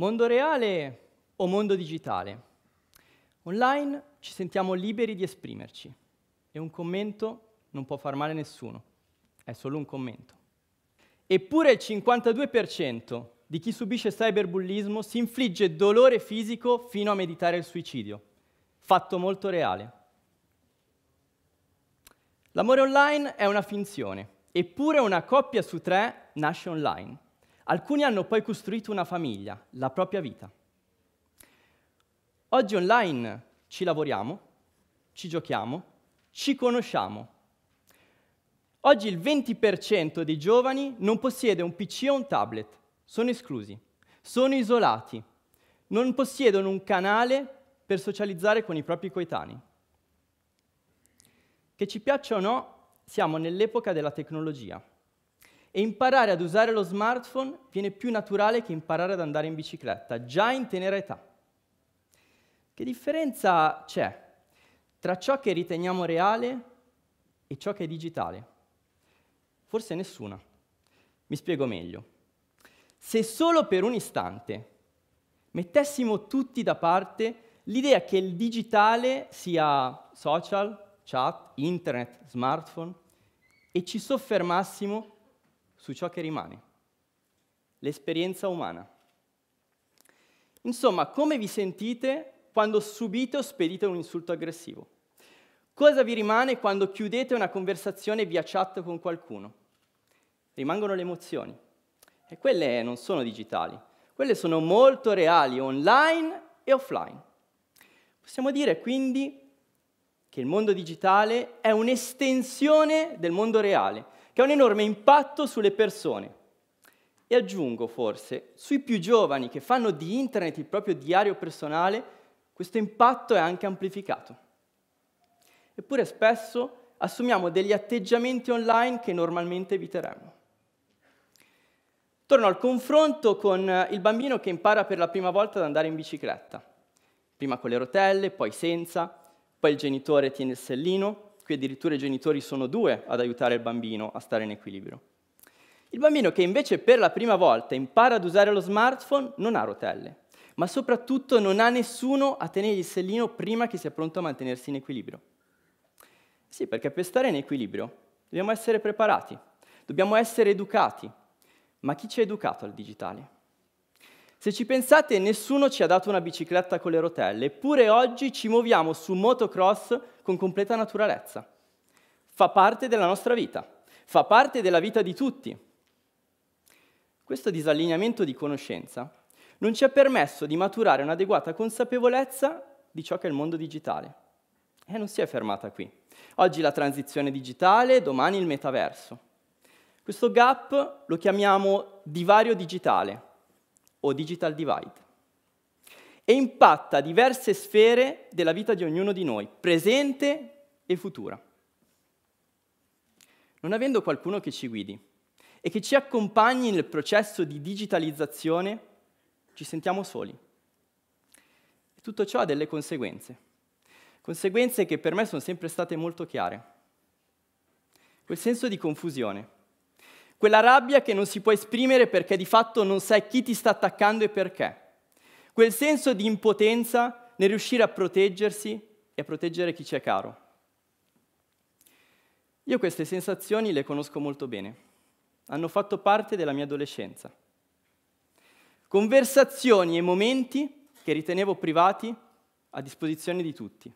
Mondo reale o mondo digitale? Online ci sentiamo liberi di esprimerci e un commento non può far male a nessuno, è solo un commento. Eppure il 52% di chi subisce cyberbullismo si infligge dolore fisico fino a meditare il suicidio, fatto molto reale. L'amore online è una finzione, eppure una coppia su tre nasce online. Alcuni hanno poi costruito una famiglia, la propria vita. Oggi online ci lavoriamo, ci giochiamo, ci conosciamo. Oggi il 20% dei giovani non possiede un PC o un tablet, sono esclusi, sono isolati, non possiedono un canale per socializzare con i propri coetanei. Che ci piaccia o no, siamo nell'epoca della tecnologia. E imparare ad usare lo smartphone viene più naturale che imparare ad andare in bicicletta, già in tenera età. Che differenza c'è tra ciò che riteniamo reale e ciò che è digitale? Forse nessuna. Mi spiego meglio. Se solo per un istante mettessimo tutti da parte l'idea che il digitale sia social, chat, internet, smartphone, e ci soffermassimo su ciò che rimane, l'esperienza umana. Insomma, come vi sentite quando subite o spedite un insulto aggressivo? Cosa vi rimane quando chiudete una conversazione via chat con qualcuno? Rimangono le emozioni. E quelle non sono digitali, quelle sono molto reali, online e offline. Possiamo dire quindi che il mondo digitale è un'estensione del mondo reale, che ha un enorme impatto sulle persone. E aggiungo forse, sui più giovani che fanno di internet il proprio diario personale, questo impatto è anche amplificato. Eppure spesso assumiamo degli atteggiamenti online che normalmente eviteremmo. Torno al confronto con il bambino che impara per la prima volta ad andare in bicicletta, prima con le rotelle, poi senza, poi il genitore tiene il sellino, qui addirittura i genitori sono due ad aiutare il bambino a stare in equilibrio. Il bambino che invece per la prima volta impara ad usare lo smartphone non ha rotelle, ma soprattutto non ha nessuno a tenergli il sellino prima che sia pronto a mantenersi in equilibrio. Sì, perché per stare in equilibrio dobbiamo essere preparati, dobbiamo essere educati. Ma chi ci ha educato al digitale? Se ci pensate, nessuno ci ha dato una bicicletta con le rotelle, eppure oggi ci muoviamo su motocross con completa naturalezza. Fa parte della nostra vita, fa parte della vita di tutti. Questo disallineamento di conoscenza non ci ha permesso di maturare un'adeguata consapevolezza di ciò che è il mondo digitale. E eh, non si è fermata qui. Oggi la transizione digitale, domani il metaverso. Questo gap lo chiamiamo divario digitale o digital divide e impatta diverse sfere della vita di ognuno di noi, presente e futura. Non avendo qualcuno che ci guidi e che ci accompagni nel processo di digitalizzazione, ci sentiamo soli. E tutto ciò ha delle conseguenze, conseguenze che per me sono sempre state molto chiare. Quel senso di confusione quella rabbia che non si può esprimere perché di fatto non sai chi ti sta attaccando e perché. Quel senso di impotenza nel riuscire a proteggersi e a proteggere chi ci è caro. Io queste sensazioni le conosco molto bene. Hanno fatto parte della mia adolescenza. Conversazioni e momenti che ritenevo privati a disposizione di tutti.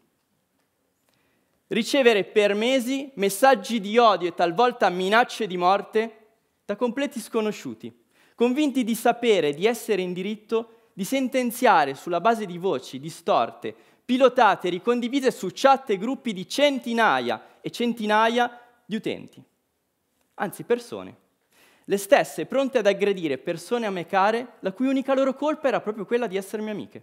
Ricevere per mesi messaggi di odio e talvolta minacce di morte da completi sconosciuti, convinti di sapere, di essere in diritto, di sentenziare sulla base di voci distorte, pilotate e ricondivise su chat e gruppi di centinaia e centinaia di utenti, anzi persone, le stesse pronte ad aggredire persone a me care, la cui unica loro colpa era proprio quella di essermi amiche.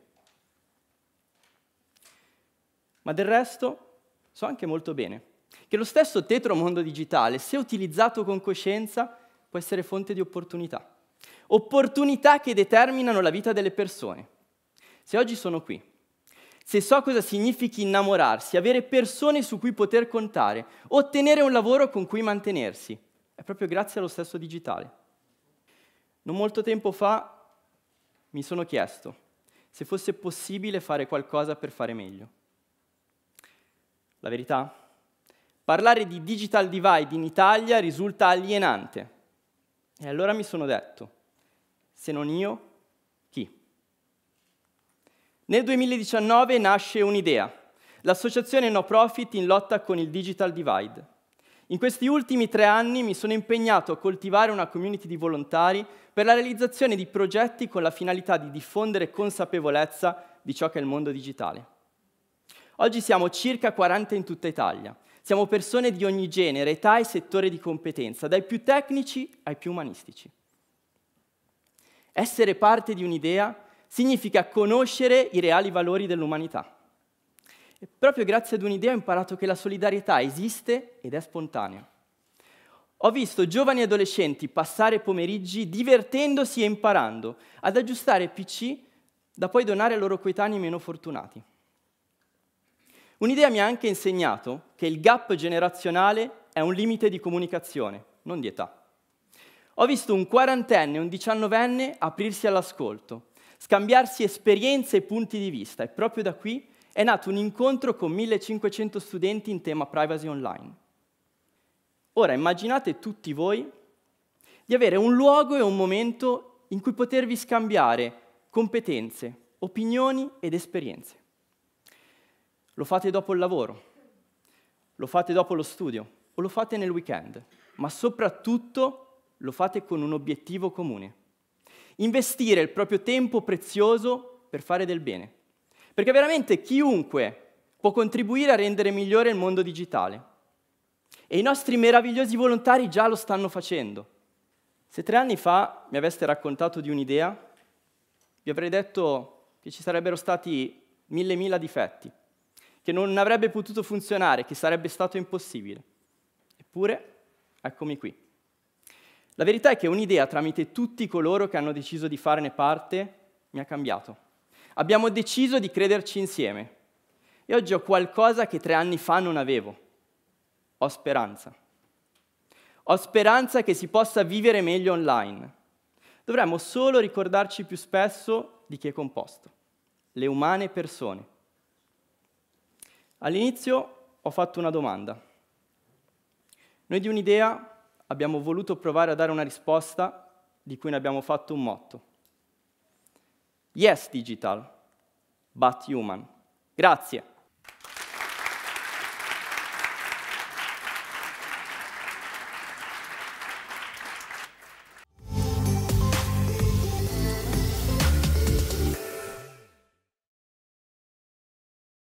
Ma del resto so anche molto bene che lo stesso tetro mondo digitale, se utilizzato con coscienza, può essere fonte di opportunità. Opportunità che determinano la vita delle persone. Se oggi sono qui, se so cosa significhi innamorarsi, avere persone su cui poter contare, ottenere un lavoro con cui mantenersi, è proprio grazie allo stesso digitale. Non molto tempo fa mi sono chiesto se fosse possibile fare qualcosa per fare meglio. La verità? Parlare di digital divide in Italia risulta alienante. E allora mi sono detto, se non io, chi? Nel 2019 nasce un'idea, l'associazione No Profit in lotta con il Digital Divide. In questi ultimi tre anni mi sono impegnato a coltivare una community di volontari per la realizzazione di progetti con la finalità di diffondere consapevolezza di ciò che è il mondo digitale. Oggi siamo circa 40 in tutta Italia siamo persone di ogni genere, età e settore di competenza, dai più tecnici ai più umanistici. Essere parte di un'idea significa conoscere i reali valori dell'umanità. E proprio grazie ad un'idea ho imparato che la solidarietà esiste ed è spontanea. Ho visto giovani adolescenti passare pomeriggi divertendosi e imparando ad aggiustare PC da poi donare ai loro coetanei meno fortunati. Un'idea mi ha anche insegnato che il gap generazionale è un limite di comunicazione, non di età. Ho visto un quarantenne e un diciannovenne aprirsi all'ascolto, scambiarsi esperienze e punti di vista e proprio da qui è nato un incontro con 1500 studenti in tema privacy online. Ora immaginate tutti voi di avere un luogo e un momento in cui potervi scambiare competenze, opinioni ed esperienze. Lo fate dopo il lavoro, lo fate dopo lo studio o lo fate nel weekend, ma soprattutto lo fate con un obiettivo comune. Investire il proprio tempo prezioso per fare del bene. Perché veramente chiunque può contribuire a rendere migliore il mondo digitale. E i nostri meravigliosi volontari già lo stanno facendo. Se tre anni fa mi aveste raccontato di un'idea, vi avrei detto che ci sarebbero stati mille mila difetti che non avrebbe potuto funzionare, che sarebbe stato impossibile. Eppure, eccomi qui. La verità è che un'idea tramite tutti coloro che hanno deciso di farne parte mi ha cambiato. Abbiamo deciso di crederci insieme e oggi ho qualcosa che tre anni fa non avevo. Ho speranza. Ho speranza che si possa vivere meglio online. Dovremmo solo ricordarci più spesso di chi è composto, le umane persone, All'inizio ho fatto una domanda. Noi di un'idea abbiamo voluto provare a dare una risposta di cui ne abbiamo fatto un motto. Yes digital, but human. Grazie.